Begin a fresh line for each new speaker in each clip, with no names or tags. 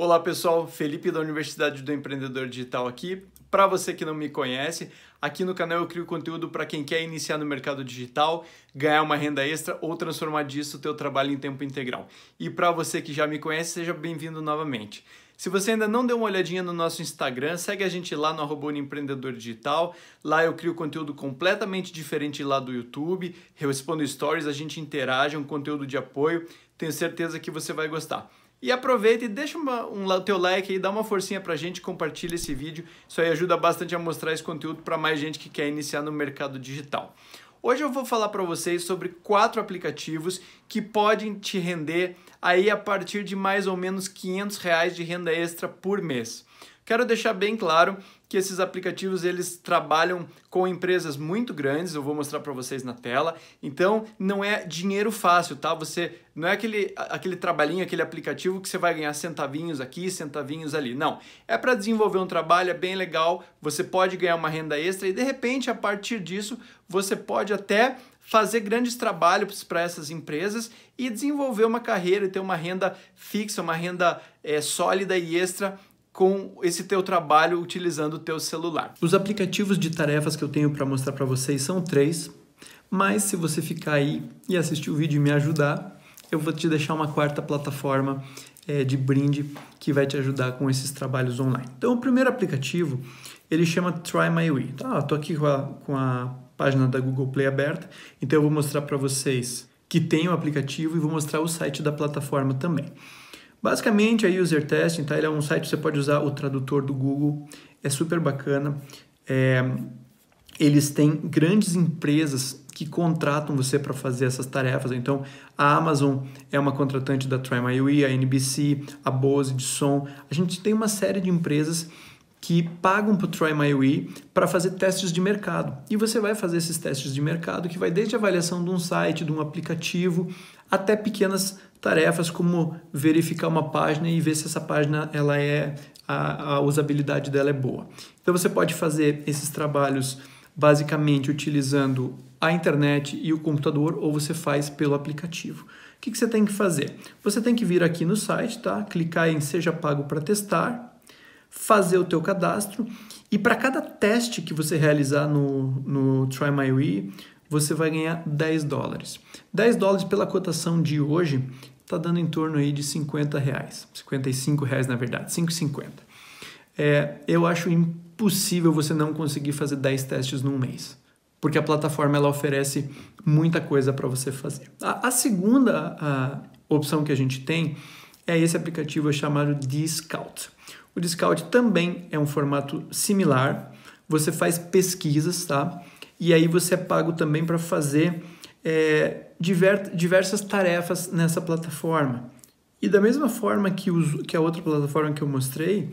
Olá pessoal, Felipe da Universidade do Empreendedor Digital aqui. Para você que não me conhece, aqui no canal eu crio conteúdo para quem quer iniciar no mercado digital, ganhar uma renda extra ou transformar disso o teu trabalho em tempo integral. E para você que já me conhece, seja bem-vindo novamente. Se você ainda não deu uma olhadinha no nosso Instagram, segue a gente lá no arroba Empreendedor Digital. Lá eu crio conteúdo completamente diferente lá do YouTube, eu respondo stories, a gente interage, é um conteúdo de apoio. Tenho certeza que você vai gostar. E aproveita e deixa uma, um, o teu like aí, dá uma forcinha pra gente, compartilha esse vídeo. Isso aí ajuda bastante a mostrar esse conteúdo para mais gente que quer iniciar no mercado digital. Hoje eu vou falar para vocês sobre quatro aplicativos que podem te render aí a partir de mais ou menos 500 reais de renda extra por mês. Quero deixar bem claro que esses aplicativos eles trabalham com empresas muito grandes, eu vou mostrar para vocês na tela. Então, não é dinheiro fácil, tá? Você não é aquele aquele trabalhinho, aquele aplicativo que você vai ganhar centavinhos aqui, centavinhos ali. Não, é para desenvolver um trabalho é bem legal, você pode ganhar uma renda extra e de repente a partir disso você pode até fazer grandes trabalhos para essas empresas e desenvolver uma carreira e ter uma renda fixa, uma renda é, sólida e extra com esse teu trabalho utilizando o teu celular. Os aplicativos de tarefas que eu tenho para mostrar para vocês são três, mas se você ficar aí e assistir o vídeo e me ajudar, eu vou te deixar uma quarta plataforma é, de brinde que vai te ajudar com esses trabalhos online. Então, o primeiro aplicativo ele chama Try My Way. Tá, tô aqui com a, com a página da Google Play aberta, então eu vou mostrar para vocês que tem o aplicativo e vou mostrar o site da plataforma também. Basicamente, a User Testing tá? Ele é um site que você pode usar o tradutor do Google, é super bacana. É, eles têm grandes empresas que contratam você para fazer essas tarefas. Então, a Amazon é uma contratante da Try My a NBC, a Bose de som. A gente tem uma série de empresas que pagam para o Try My para fazer testes de mercado. E você vai fazer esses testes de mercado que vai desde a avaliação de um site, de um aplicativo, até pequenas tarefas como verificar uma página e ver se essa página ela é a, a usabilidade dela é boa. Então você pode fazer esses trabalhos basicamente utilizando a internet e o computador ou você faz pelo aplicativo. O que, que você tem que fazer? Você tem que vir aqui no site, tá? clicar em Seja Pago para testar, fazer o teu cadastro e para cada teste que você realizar no, no Try My We, você vai ganhar 10 dólares. 10 dólares pela cotação de hoje está dando em torno aí de 50 reais, 55 reais na verdade, 5,50. É, eu acho impossível você não conseguir fazer 10 testes num mês, porque a plataforma ela oferece muita coisa para você fazer. A, a segunda a opção que a gente tem é esse aplicativo chamado Discount. O Discount também é um formato similar, você faz pesquisas, tá? e aí você é pago também para fazer é, diver, diversas tarefas nessa plataforma. E da mesma forma que, os, que a outra plataforma que eu mostrei,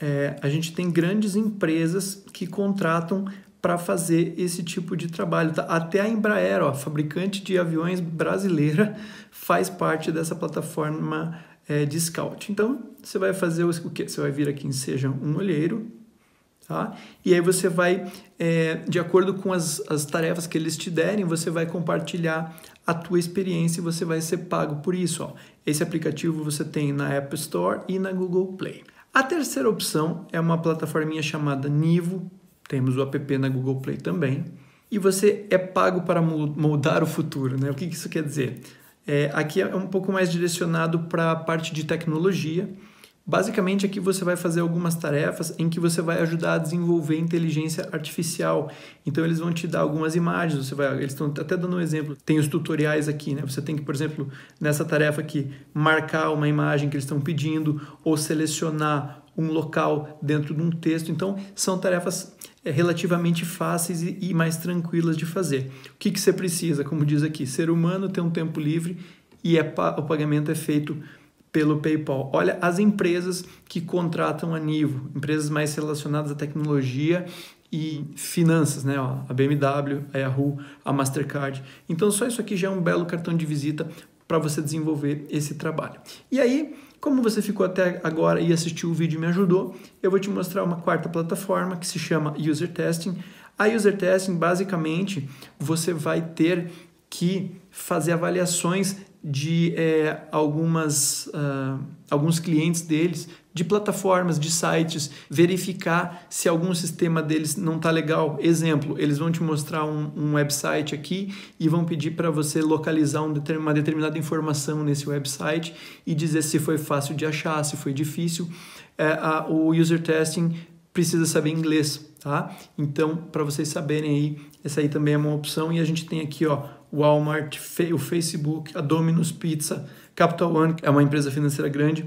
é, a gente tem grandes empresas que contratam para fazer esse tipo de trabalho. Tá? Até a Embraer, ó, fabricante de aviões brasileira, faz parte dessa plataforma é, de scout. Então, você vai fazer o quê? Você vai vir aqui em Seja um Olheiro, Tá? E aí você vai, é, de acordo com as, as tarefas que eles te derem, você vai compartilhar a tua experiência e você vai ser pago por isso. Ó. Esse aplicativo você tem na App Store e na Google Play. A terceira opção é uma plataforminha chamada Nivo, temos o app na Google Play também, e você é pago para moldar o futuro. Né? O que isso quer dizer? É, aqui é um pouco mais direcionado para a parte de tecnologia, Basicamente, aqui você vai fazer algumas tarefas em que você vai ajudar a desenvolver inteligência artificial. Então, eles vão te dar algumas imagens, você vai, eles estão até dando um exemplo. Tem os tutoriais aqui, né? Você tem que, por exemplo, nessa tarefa aqui, marcar uma imagem que eles estão pedindo ou selecionar um local dentro de um texto. Então, são tarefas é, relativamente fáceis e mais tranquilas de fazer. O que, que você precisa? Como diz aqui, ser humano, ter um tempo livre e é, o pagamento é feito pelo PayPal. Olha as empresas que contratam a Nivo, empresas mais relacionadas à tecnologia e finanças, né? Ó, a BMW, a Yahoo, a Mastercard. Então só isso aqui já é um belo cartão de visita para você desenvolver esse trabalho. E aí, como você ficou até agora e assistiu o vídeo e me ajudou, eu vou te mostrar uma quarta plataforma que se chama User Testing. A User Testing, basicamente, você vai ter que fazer avaliações de é, algumas, uh, alguns clientes deles, de plataformas, de sites, verificar se algum sistema deles não está legal. Exemplo, eles vão te mostrar um, um website aqui e vão pedir para você localizar um, uma determinada informação nesse website e dizer se foi fácil de achar, se foi difícil. É, a, o user testing precisa saber inglês, tá? Então, para vocês saberem aí, essa aí também é uma opção. E a gente tem aqui, ó, Walmart, o Facebook, a Domino's Pizza, Capital One, que é uma empresa financeira grande.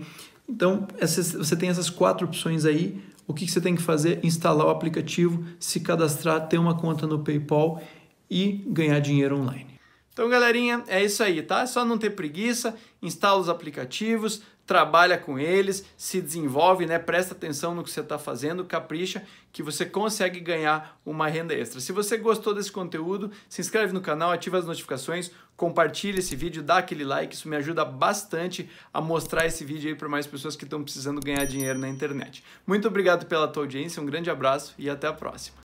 Então, essas, você tem essas quatro opções aí. O que, que você tem que fazer? Instalar o aplicativo, se cadastrar, ter uma conta no PayPal e ganhar dinheiro online. Então, galerinha, é isso aí, tá? É só não ter preguiça, instala os aplicativos, trabalha com eles, se desenvolve, né? Presta atenção no que você está fazendo, capricha, que você consegue ganhar uma renda extra. Se você gostou desse conteúdo, se inscreve no canal, ativa as notificações, compartilha esse vídeo, dá aquele like, isso me ajuda bastante a mostrar esse vídeo aí para mais pessoas que estão precisando ganhar dinheiro na internet. Muito obrigado pela tua audiência, um grande abraço e até a próxima.